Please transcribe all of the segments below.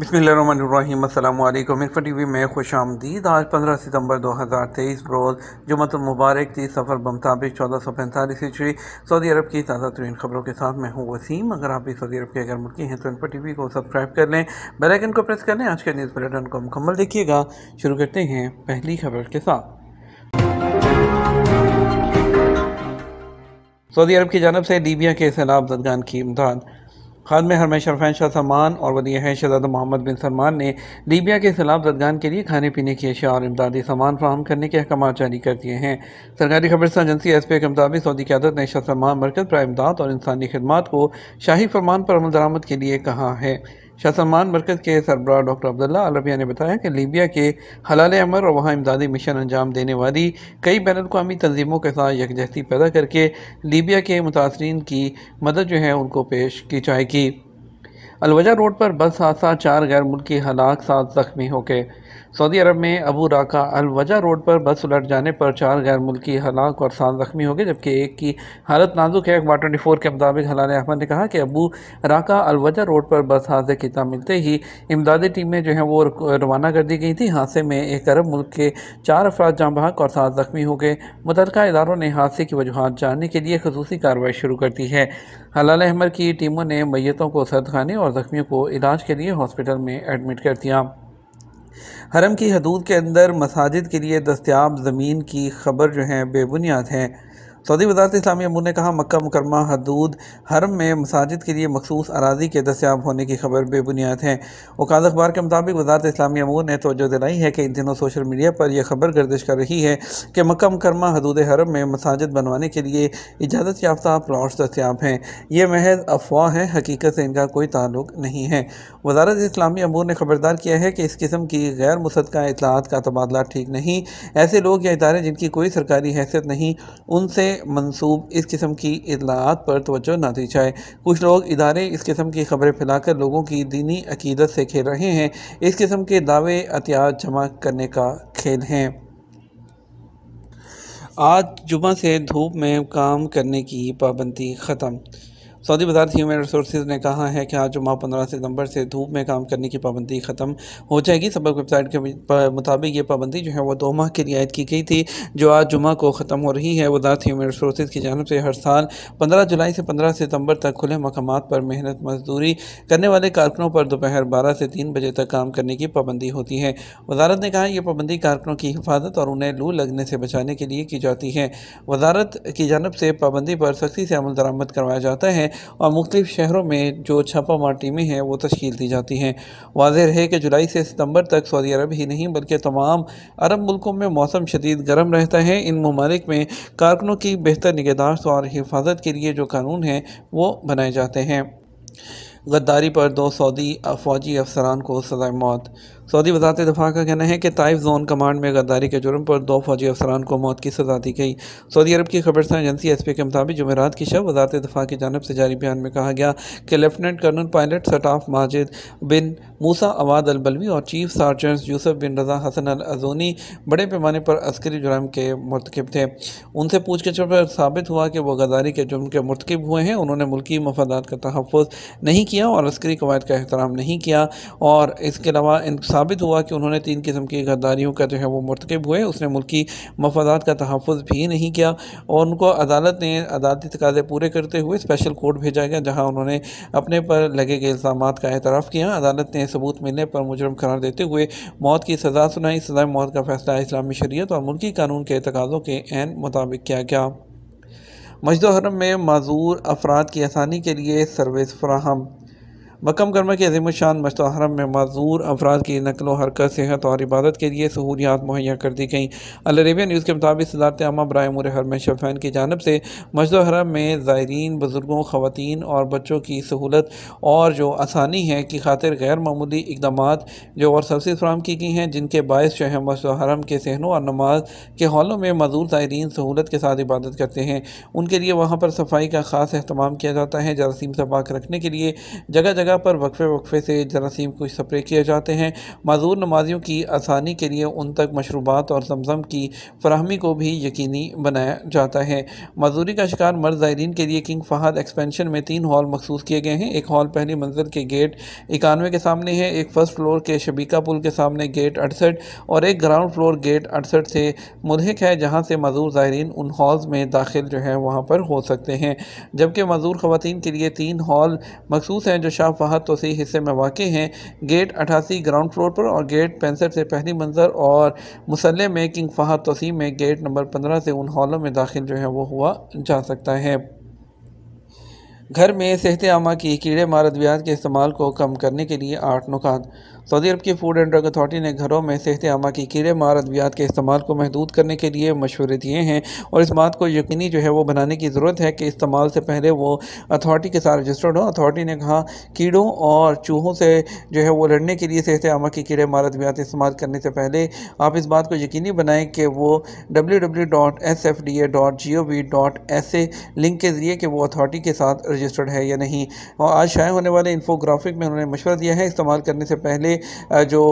बसमीम इकफा T V में खुश आमदीद आज पंद्रह सितम्बर दो हज़ार तेईस रोज़ जुमत मुबारक थी सफ़र बमताबिक चौदह सौ पैंतालीस हिचड़ी सऊदी अरब की ताज़ा तरीन खबरों के साथ मैं हूँ वसीम अगर आप भी सऊदी अरब के अगर मुल्की हैं तो इनफा टी वी को सब्सक्राइब कर लें बेलैकन को प्रेस कर लें आज के न्यूज़ बुलेटिन को मुकम्मल देखिएगा शुरू करते हैं पहली खबर के साथ सऊदी अरब की जानब से लीबिया के सैलाब जदगान की इमदाद खाद में हरमें शरफान शाह सलमान और वदी है शहजादा मोहम्मद बिन सलमान ने लीबिया के खिलाफ जदगान के लिए खाने पीने की अशिया और इमदादी सामान फ्राहम करने के अहकाम जारी कर दिए हैं सरकारी खबरस्तान एजेंसी एस पी के मुताबिक सऊदी क्यादत ने शाह सलमान मरकज पर इमदाद और इंसानी खदमात को शाही फरमान पर अमल दरामद के लिए कहा है शाह सलमान मरकज़ के सरबरा डॉक्टर अब्दुल्ला अलबिया ने बताया कि लीबिया के हलाल अमर और वहाँ इमदादी मिशन अंजाम देने वाली कई बैन अवी तंजीमों के साथ यकजहती पैदा करके लीबिया के मुतासरी की मदद जो है उनको पेश की जाएगी अलवजा रोड पर बस हादसा चार गैर मुल्की हलाक सात जख्मी हो गए सऊदी अरब में अबू राका अलवजा रोड पर बस उलट जाने पर चार गैर मुल्की हलाक और सात जख्मी हो गए जबकि एक की हालत नाजुक है अखबार ट्वेंटी फोर के मुताबिक हलान अहमद ने कहा कि अबू राका अलवजा रोड पर बस हादसे की इतना मिलते ही इमदादी टीमें जो हैं वो रवाना कर दी गई थी हादसे में एक अरब मुल्क के चार अफराज जाम बहक और सात जख्मी हो गए मुतल इदारों ने हादसे की वजूहत जानने के लिए खसूस कार्रवाई शुरू कर दी है हलाल अहमद की टीमों ने मैतों को सर्द खाने और जख्मियों को इलाज के लिए हॉस्पिटल में एडमिट कर दिया हरम की हदूद के अंदर मसाजिद के लिए दस्तियाब ज़मीन की खबर जो है बेबुनियाद है सऊदी वजारत इस्लामी अमूर ने कहा मक्का मुकरमा हदूद हरम में मसाजिद के लिए मखसूस अराजी के दस्याब होने की खबर बेबुनियाद है वकाल अखबार के मुताबिक वजारत इस्लामी अमूर ने तोजो दिलाई है कि इन दिनों सोशल मीडिया पर यह खबर गर्दिश कर रही है कि मक्का मुकरमा हदूद हरम में मसाजिद बनवाने के लिए इजाज़त याफ्ता प्लाट्स दस्याब हैं ये महज अफवाह है हकीकत से इनका कोई ताल्लुक नहीं है वजारत इस्लामी अमूर ने खबरदार किया है कि इस किस्म की गैर मुसदा इतलात का तबादला ठीक नहीं ऐसे लोग या इदारे जिनकी कोई सरकारी हैसियत नहीं उनसे मनसूब इस किस्म की इतलात पर तोज्जो ना दी जाए कुछ लोग इदारे इस किस्म की खबरें फैलाकर लोगों की दीनी अकीदत से खेल रहे हैं इस किस्म के दावे अतियात जमा करने का खेल हैं आज जुमा से धूप में काम करने की पाबंदी ख़त्म सऊदी वजारत ह्यूमन रिसोर्स ने कहा है कि आज जुमा पंद्रह सितंबर से धूप में काम करने की पाबंदी ख़त्म हो जाएगी सबक वेबसाइट के मुताबिक ये पाबंदी जो है वो दो माह के लिए आयद की गई थी जो आज जुमा को ख़त्म हो रही है वजारत ह्यूमन रिसोर्स की जानब से हर साल पंद्रह जुलाई से पंद्रह सितम्बर तक खुले मकाम पर मेहनत मजदूरी करने वाले कारकनों पर दोपहर बारह से तीन बजे तक काम करने की पाबंदी होती है वजारत ने कहा यह पाबंदी कारकनों की हिफाजत और उन्हें लू लगने से बचाने के लिए की जाती है वजारत की जानब से पाबंदी पर सख्ती से अमल दरामद करवाया जाता है और मुख्तफ शहरों में जो छापामार टीमें हैं वो तश्ील दी जाती हैं वाज है कि जुलाई से सितम्बर तक सऊदी अरब ही नहीं बल्कि तमाम अरब मुल्कों में मौसम शदीद गर्म रहता है इन ममालिक में कारकनों की बेहतर निगहदाश्त और हिफाजत के लिए जो कानून हैं वो बनाए जाते हैं गद्दारी पर दो सऊदी फौजी अफसरान को सजाए मौत सऊदी वजारत दफा का कहना है कि ताइफ जोन कमांड में गद्दारी के जुर्म पर दो फौजी अफसरान को मौत की सजा दी गई सऊदी अरब की खबरसा एजेंसी एस पी के मुताबिक जमेरात की शब वजारत दफा की जानब से जारी बयान में कहा गया कि lieutenant colonel pilot staff Majid bin Musa Awad Albalawi और chief sergeant Yusuf bin Raza Hassan Al Ajoni बड़े पैमाने पर अस्करी जुर्म के मरतकब थे उनसे पूछगिछ पर साबित हुआ कि वह गद्दारी के जुर्म के मरतकब हुए हैं उन्होंने मुल्की मफादात का तहफ़ नहीं किया और अस्करी कवायद का एहतराम नहीं किया और इसके अलावा साबित हुआ कि उन्होंने तीन किस्म की गद्दारियों का जो है वो मरतकब हुए उसने मुल्की की मफादात का तहफ़ भी नहीं किया और उनको अदालत ने अदालती तकाजे पूरे करते हुए स्पेशल कोर्ट भेजा गया जहाँ उन्होंने अपने पर लगे गए इल्ज़ाम का एतराफ़ किया अदालत ने सबूत मिलने पर मुजरम करार देते हुए मौत की सज़ा सुनाई सज़ा मौत का फैसला इस्लामी शरीत और मुल्की कानून के तकाज़ों के एन मुताबिक किया गया मस्जिद हरम में माजूर अफराद की आसानी के लिए सर्विस फ्राहम मकम गर्मा के अजीम शान मशतरम में मजदूर अफराद की नकल हरकत सेहत और इबादत के लिए सहूलियात मुहैया कर दी गई अलरेबिया न्यूज़ के मुताबिक सदारत आमा बर उमर हरम शफैन की जानब से मशद हरम में ज़ायरीन बुज़ुर्गों ख़वान और बच्चों की सहूलत और जो आसानी है कि खातिर गैर मामूली इकदाम जो और सबसे फ्राहम की गई हैं जिनके बायस जो है मजद हरम के सहनों और नमाज के हॉलों में मजदूर ज़ायरीन सहूलत के साथ इबादत करते हैं उनके लिए वहाँ पर सफाई का ख़ास अहतमाम किया जाता है जरासीम से पाक रखने के लिए जगह जगह जगह पर वक्फे वक्फे से जरासीम को स्प्रे किए जाते हैं मज़ूर नमाजियों की आसानी के लिए उन तक मशरूबात और जमजम की फ्राहमी को भी यकीनी बनाया जाता है मजदूरी का शिकार मर्द ज़ायरीन के लिए किंग फहद एक्सपेंशन में तीन हॉल मखसूस किए गए हैं एक हॉल पहली मंजिल के गेट इक्यानवे के सामने है एक फर्स्ट फ्लोर के शबीका पुल के सामने गेट अड़सठ और एक ग्राउंड फ्लोर गेट अड़सठ से मुलहक है जहाँ से मजदूर ज़ायरीन उन हॉल्स में दाखिल जो है वहाँ पर हो सकते हैं जबकि मजदूर ख़वान के लिए तीन हॉल मखसूस हैं जो शाह फहद तो सही हिस्से में वाक़ हैं गेट अठासी ग्राउंड फ्लोर पर और गेट पैंसठ से पहली मंजर और मसल्ले में किंग फहद तोसी में गेट नंबर पंद्रह से उन हॉलों में दाखिल जो है वो हुआ जा सकता है घर में सेहत आमा की कीड़े मार अद्वियात के इस्तेमाल को कम करने के लिए आठ नुकात सऊदी अरब की फूड एंड ड्रग अथॉरिटी ने घरों में सेहत आमा की कीड़े मार अद्वियात के इस्तेमाल को महदूद करने के लिए मशवरे दिए हैं और इस बात को यकीनी जो है वो बनाने की ज़रूरत है कि इस्तेमाल से पहले वो अथॉरिटी के साथ रजिस्टर्ड हो अथॉरिटी ने कहा कीड़ों और चूहों से जो है वो लड़ने के लिए सेहत आमा की कीड़े मार अद्वियात इस्तेमाल करने से पहले आप इस बात को यकीनी बनाएं कि वो W W dot S F D A G O V S A link के ज़रिए कि वो अथॉरिटी के साथ रजिस्टर्ड है या नहीं और आज शायद होने वाले इन्फोग्राफिक में उन्होंने मशवरा दिया है इस्तेमाल करने से पहले से जो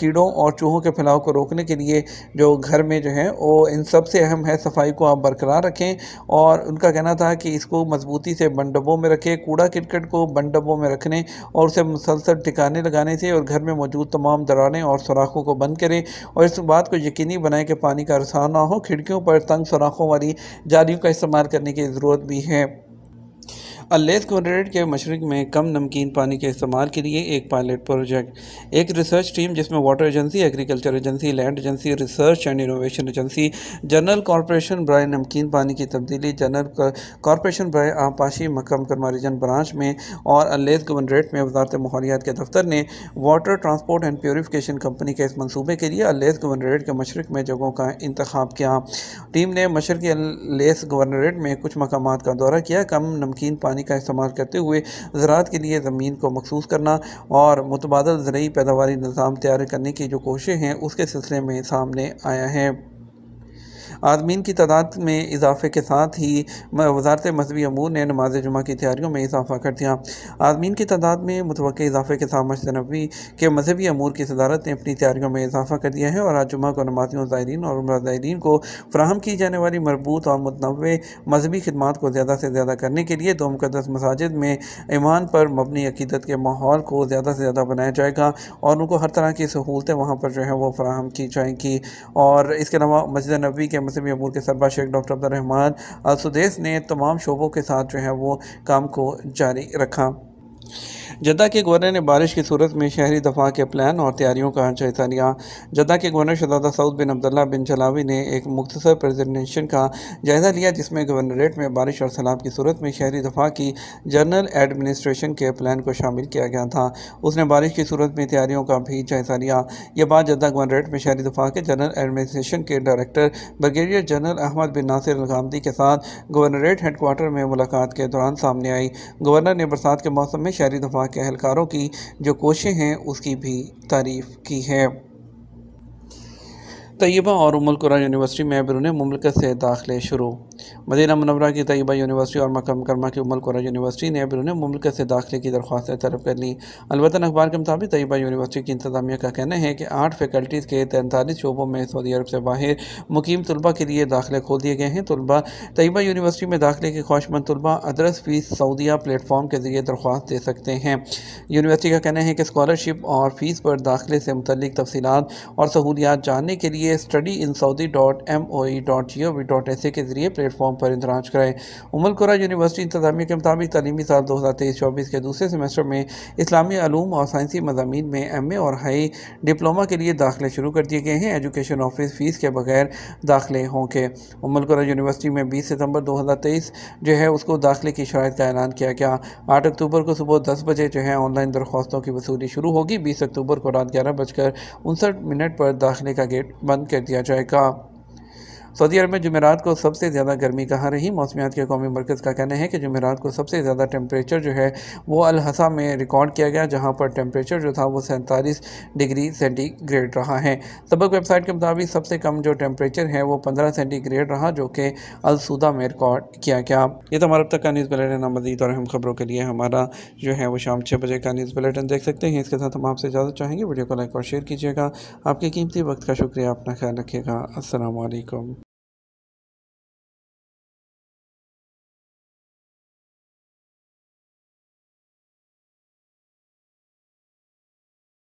कीड़ों और चूहों के फैलाव को रोकने के लिए जो घर में जो है वो इन सबसे अहम है सफाई को आप बरकरार रखें और उनका कहना था कि इसको मजबूती से बन डब्बों में रखें कूड़ा किरकट को बन डब्बों में रखने और उसे मुसलसल ठिकाने लगाने से और घर में मौजूद तमाम दरारें और सुराखों को बंद करें और इस बात को यकीनी बनाएं कि पानी का रसा ना हो खिड़कियों पर तंग सुराखों वाली जालियों का इस्तेमाल करने की ज़रूरत भी है अलेथ कॉर्डोरेट के मशरक में कम नमकीन पानी के इस्तेमाल के लिए एक पायलट प्रोजेक्ट एक रिसर्च टीम जिसमें water agency agriculture agency land agency research and innovation agency general corporation ब्राय नमकीन पानी की तब्दीली जनरल कॉरपोरेशन ब्राय आपाशी मकम करमा रीजन ब्रांच में और अल्लेस कॉर्डोरेट में वजारत माहौलियात के दफ्तर ने water transport and purification company के इस मनसूबे के लिए अल्लेस गवर्नरेट के मशरक में जगहों का इंतब किया टीम ने मशरक अल्लेस गवर्नरेट में कुछ मकाम का दौरा किया कम नमकीन पानी पानी का इस्तेमाल करते हुए ज़रात के लिए ज़मीन को मखसूस करना और मुतबाद ज़रूरी पैदावार निज़ाम तैयार करने की जो कोशिशें हैं उसके सिलसिले में सामने आया है आजमीन की तादाद में इजाफे के साथ ही वजारत मजहबी अमूर ने नमाज जुमा की तैयारियों में इजाफा कर दिया आदमीन की तादाद में मुतव इजाफे के साथ मशनबी के मजहबी अमूर की सदारत ने अपनी तैयारियों में इजाफा कर दिया है और आज जुमा को नमाजियों ज़ायरीन और उम्र ज़ायरीन को फ्राहम की जाने वाली मरबूत और मतनवे मजहबी खदमात को ज़्यादा से ज़्यादा करने के लिए दो मुकदस मसाजिद में ईमान पर मबनी अकीदत के माहौल को ज़्यादा से ज़्यादा बनाया जाएगा और उनको हर तरह की सहूलतें वहाँ पर जो है वो फ्राहम की जाएंगी और इसके अलावा मस्जिद नबी के मौसमी अमूर के सरबा शेख डॉक्टर अब्दुलरहमान सुदेश ने तमाम शोबों के साथ जो है वो काम को जारी रखा जद्दा के गवर्नर ने बारिश की सूरत में शहरी दफा के प्लान और तैयारियों का जायजा लिया जद्दा के गवर्नर शहजादा Saud bin Abdullah bin Jalawi ने एक मुख्तर प्रेजेंटेशन का जायज़ा लिया जिसमें गवर्नरेट में बारिश और सैलाब की सूरत में शहरी दफा की जनरल एडमिनिस्ट्रेशन के प्लान को शामिल किया गया था उसने बारिश की सूरत में तैयारियों का भी जायज़ा लिया यह बात जद्दा गवर्नरेट में शहरी दफा के जनरल एडमिनिस्ट्रेशन के director brigadier general Ahmed bin Nasir Alghamdi के साथ गवर्नरेट हेडकोार्टर में मुलाकात के दौरान सामने आई गवर्नर ने बरसात के मौसम में शहरी दफा सभा के अहलकारों की जो कोशें हैं उसकी भी तारीफ़ की है तयबा और उमल कुरान यूनिवर्सिटी में बिरुन ममलकत से दाखिले शुरू मदीना मनवरा की तयबा यूनिवर्सिटी और मकम करमा की उमल कोरा यूनिवर्सिटी ने भी उन्हें से दाखिले की दरख्वास्तें तलब कर ली अलबत् अखबार के मुताबिक तयबा यूनिवर्सिटी की इंतजामिया का कहना है कि आठ फैकल्टीज़ के तैंतालीस शोबों में सऊदी अरब से बाहर मुकीम तलबा के लिए दाखिले खोल दिए गए हैं तलबा तयबा यूनिवर्सिटी में दाखिले के ख्वाहिशमंद तलबा अदरस फीस सऊदिया प्लेटफॉर्म के जरिए दरख्वास्त दे सकते हैं यूनिवर्सिटी का कहना है कि स्कॉलरशिप और फ़ीस पर दाखिले से मुतलिक तफसीत और सहूलियात जानने के लिए study in Saudi dot M O E dot G O V dot S A के जरिए प्लेटफॉर्म पर इंदराज कराए उमलकुरा यूनिवर्सिटी इंतजामिया के मुताबिक तलीमी साल दो हज़ार तेईस चौबीस के दूसरे सेमेस्टर में इस्लामी आलूम और साइंसी मजामी में एम ए और हाई डिप्लोमा के लिए दाखिले शुरू कर दिए गए हैं एजुकेशन ऑफिस फ़ीस के बगैर दाखिले होंगे उमलकुरा यूनिवर्सिटी में बीस सितम्बर दो हज़ार तेईस जो है उसको दाखिले की शरात का ऐलान किया गया आठ अक्टूबर को सुबह दस बजे जो है ऑनलाइन दरख्वास्तों की वसूली शुरू होगी बीस अक्टूबर को रात ग्यारह बजकर उनसठ मिनट पर दाखिले का गेट बंद कर दिया जाएगा सऊदी अरब में जुमेरात को सबसे ज़्यादा गर्मी कहाँ रही मौसमियात के कौमी मरकज़ का कहना है कि जुमेरात को सबसे ज़्यादा टेम्परेचर जो है वो अलहसा में रिकॉर्ड किया गया जहाँ पर टेम्परेचर जो था वो सैंतालीस डिग्री सेंटीग्रेड रहा है सबक वेबसाइट के मुताबिक सबसे कम जो टेम्परेचर है वो पंद्रह सेंटीग्रेड रहा जो कि अलसुदा में रिकॉर्ड किया गया ये तो हमारा अब तक का न्यूज़ बुलेटिन है मजीद और अहम खबरों के लिए हमारा जो है वो शाम छः बजे का न्यूज़ बुलेटिन देख सकते हैं इसके साथ हम आपसे इजाज़त चाहेंगे वीडियो को लाइक और शेयर कीजिएगा आपके कीमती वक्त का शुक्रिया अपना ख्याल रखिएगा असलकम